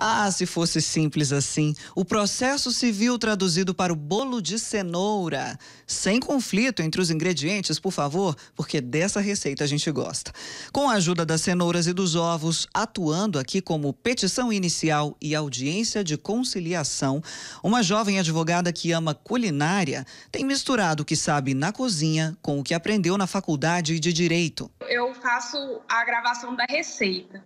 Ah, se fosse simples assim, o processo civil traduzido para o bolo de cenoura. Sem conflito entre os ingredientes, por favor, porque dessa receita a gente gosta. Com a ajuda das cenouras e dos ovos, atuando aqui como petição inicial e audiência de conciliação, uma jovem advogada que ama culinária tem misturado o que sabe na cozinha com o que aprendeu na faculdade de direito. Eu faço a gravação da receita.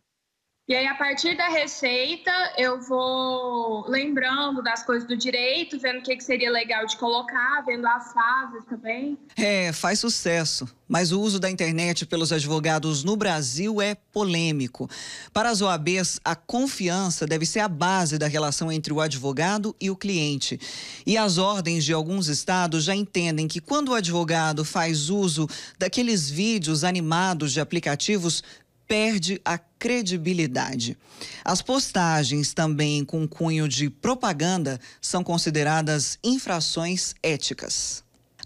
E aí, a partir da receita, eu vou lembrando das coisas do direito, vendo o que, que seria legal de colocar, vendo as fases também. É, faz sucesso. Mas o uso da internet pelos advogados no Brasil é polêmico. Para as OABs, a confiança deve ser a base da relação entre o advogado e o cliente. E as ordens de alguns estados já entendem que quando o advogado faz uso daqueles vídeos animados de aplicativos, perde a credibilidade. As postagens, também com cunho de propaganda, são consideradas infrações éticas.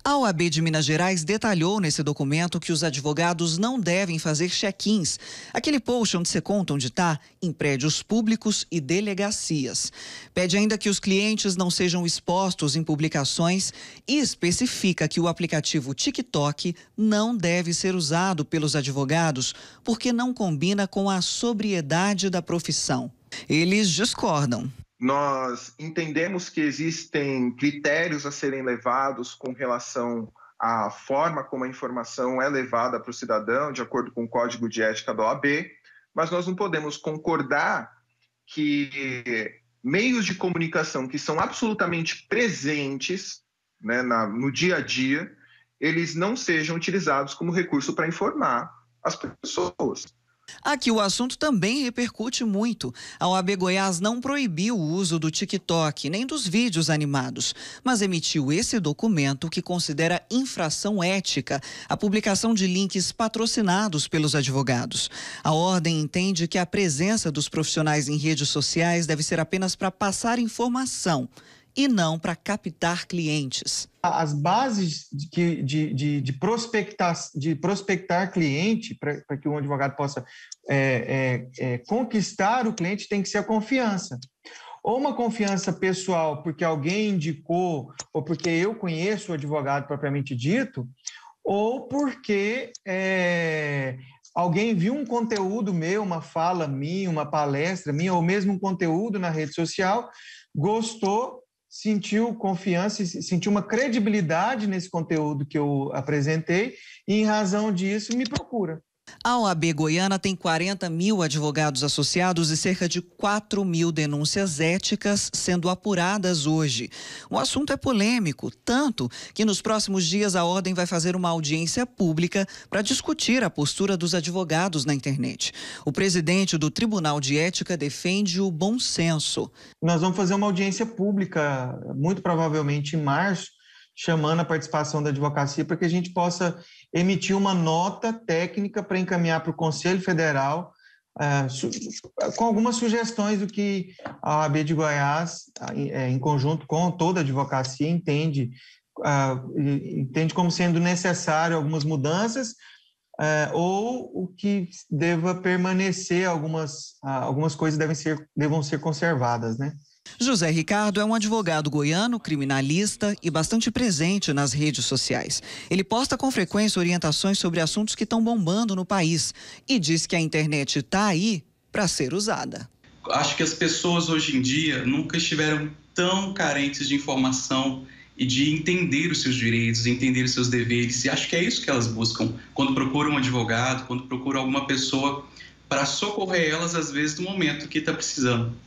A OAB de Minas Gerais detalhou nesse documento que os advogados não devem fazer check-ins, aquele post onde se conta onde está, em prédios públicos e delegacias. Pede ainda que os clientes não sejam expostos em publicações e especifica que o aplicativo TikTok não deve ser usado pelos advogados porque não combina com a sobriedade da profissão. Eles discordam. Nós entendemos que existem critérios a serem levados com relação à forma como a informação é levada para o cidadão, de acordo com o Código de Ética da OAB, mas nós não podemos concordar que meios de comunicação que são absolutamente presentes né, na, no dia a dia, eles não sejam utilizados como recurso para informar as pessoas. Aqui o assunto também repercute muito. A OAB Goiás não proibiu o uso do TikTok nem dos vídeos animados, mas emitiu esse documento que considera infração ética a publicação de links patrocinados pelos advogados. A ordem entende que a presença dos profissionais em redes sociais deve ser apenas para passar informação e não para captar clientes. As bases de, de, de, de, prospectar, de prospectar cliente, para que um advogado possa é, é, é, conquistar o cliente, tem que ser a confiança. Ou uma confiança pessoal, porque alguém indicou, ou porque eu conheço o advogado propriamente dito, ou porque é, alguém viu um conteúdo meu, uma fala minha, uma palestra minha, ou mesmo um conteúdo na rede social, gostou sentiu confiança, sentiu uma credibilidade nesse conteúdo que eu apresentei e, em razão disso, me procura. A OAB Goiana tem 40 mil advogados associados e cerca de 4 mil denúncias éticas sendo apuradas hoje. O assunto é polêmico, tanto que nos próximos dias a Ordem vai fazer uma audiência pública para discutir a postura dos advogados na internet. O presidente do Tribunal de Ética defende o bom senso. Nós vamos fazer uma audiência pública, muito provavelmente em março chamando a participação da advocacia para que a gente possa emitir uma nota técnica para encaminhar para o Conselho Federal eh, com algumas sugestões do que a AB de Goiás, é, em conjunto com toda a advocacia, entende, entende como sendo necessário algumas mudanças eh, ou o que deva permanecer, algumas, ah, algumas coisas devem ser, devam ser conservadas, né? José Ricardo é um advogado goiano, criminalista e bastante presente nas redes sociais. Ele posta com frequência orientações sobre assuntos que estão bombando no país e diz que a internet está aí para ser usada. Acho que as pessoas hoje em dia nunca estiveram tão carentes de informação e de entender os seus direitos, entender os seus deveres. E acho que é isso que elas buscam quando procuram um advogado, quando procuram alguma pessoa para socorrer elas, às vezes, no momento que está precisando.